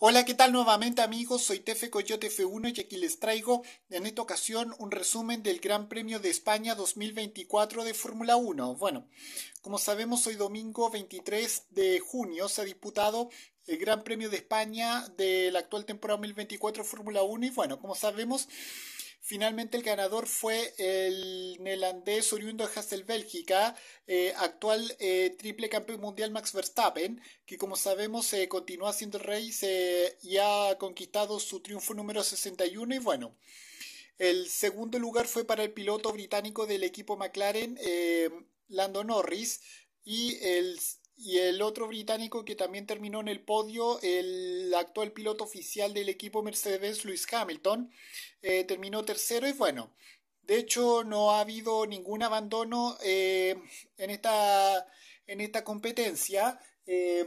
Hola, ¿qué tal nuevamente amigos? Soy Tefe Coyote F1 y aquí les traigo en esta ocasión un resumen del Gran Premio de España 2024 de Fórmula 1. Bueno, como sabemos hoy domingo 23 de junio se ha disputado el Gran Premio de España de la actual temporada 2024 Fórmula 1 y bueno, como sabemos, finalmente el ganador fue el neerlandés oriundo de Hassel, Bélgica, eh, actual eh, triple campeón mundial Max Verstappen, que como sabemos eh, continúa siendo rey y ha conquistado su triunfo número 61 y bueno. El segundo lugar fue para el piloto británico del equipo McLaren, Lando Norris, y el y el otro británico que también terminó en el podio, el actual piloto oficial del equipo Mercedes, Lewis Hamilton, eh, terminó tercero y bueno, de hecho no ha habido ningún abandono eh, en, esta, en esta competencia. Eh,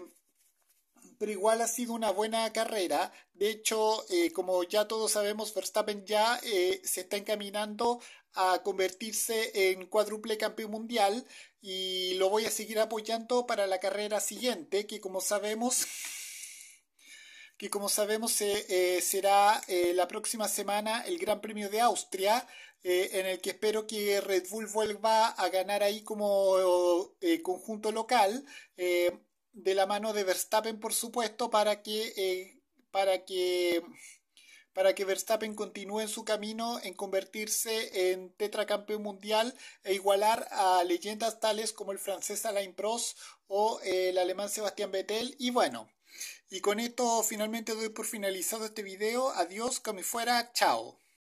pero igual ha sido una buena carrera. De hecho, eh, como ya todos sabemos, Verstappen ya eh, se está encaminando a convertirse en cuádruple campeón mundial y lo voy a seguir apoyando para la carrera siguiente, que como sabemos que como sabemos eh, será la próxima semana el Gran Premio de Austria, en el que espero que Red Bull vuelva a ganar ahí como conjunto local de la mano de Verstappen, por supuesto, para que, eh, para que, para que Verstappen continúe en su camino en convertirse en tetracampeón mundial e igualar a leyendas tales como el francés Alain Prost o eh, el alemán Sebastián Vettel. Y bueno, y con esto finalmente doy por finalizado este video. Adiós, que fuera, chao.